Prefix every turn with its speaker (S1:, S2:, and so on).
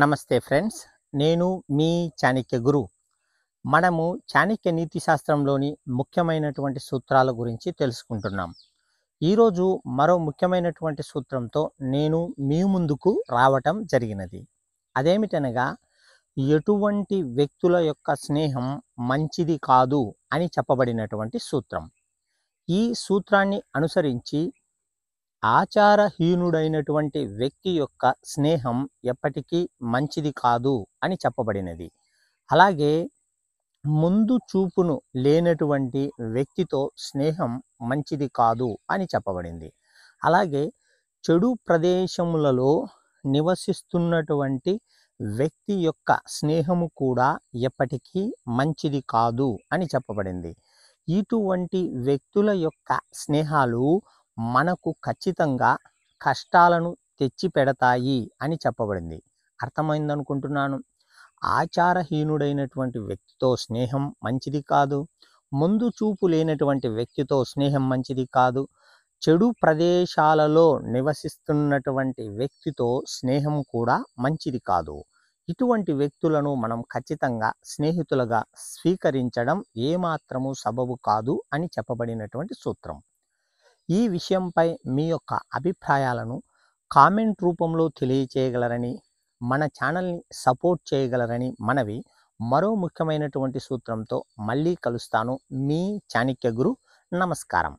S1: నమస్తే ఫ్రెండ్స్ నేను మీ చాణిక్య గురు మనము చాణిక్య నీతి శాస్త్రంలోని ముఖ్యమైనటువంటి సూత్రాల గురించి తెలుసుకుంటున్నాం ఈరోజు మరో ముఖ్యమైనటువంటి సూత్రంతో నేను మీ ముందుకు రావటం జరిగినది అదేమిటనగా ఎటువంటి వ్యక్తుల యొక్క స్నేహం మంచిది కాదు అని చెప్పబడినటువంటి సూత్రం ఈ సూత్రాన్ని అనుసరించి ఆచారహీనుడైనటువంటి వ్యక్తి యొక్క స్నేహం ఎప్పటికీ మంచిది కాదు అని చెప్పబడినది అలాగే ముందు చూపును లేనటువంటి వ్యక్తితో స్నేహం మంచిది కాదు అని చెప్పబడింది అలాగే చెడు ప్రదేశములలో నివసిస్తున్నటువంటి వ్యక్తి యొక్క స్నేహము కూడా ఎప్పటికీ మంచిది కాదు అని చెప్పబడింది ఇటువంటి వ్యక్తుల యొక్క స్నేహాలు మనకు ఖచ్చితంగా కష్టాలను తెచ్చి పెడతాయి అని చెప్పబడింది అర్థమైంది అనుకుంటున్నాను ఆచారహీనుడైనటువంటి వ్యక్తితో స్నేహం మంచిది కాదు ముందు చూపు లేనటువంటి వ్యక్తితో స్నేహం మంచిది కాదు చెడు ప్రదేశాలలో నివసిస్తున్నటువంటి వ్యక్తితో స్నేహం కూడా మంచిది కాదు ఇటువంటి వ్యక్తులను మనం ఖచ్చితంగా స్నేహితులుగా స్వీకరించడం ఏమాత్రము సబబు కాదు అని చెప్పబడినటువంటి సూత్రం ఈ విషయంపై మీ యొక్క అభిప్రాయాలను కామెంట్ రూపంలో తెలియచేయగలరని మన ఛానల్ని సపోర్ట్ చేయగలరని మనవి మరో ముఖ్యమైనటువంటి సూత్రంతో మళ్ళీ కలుస్తాను మీ చాణక్య గురు నమస్కారం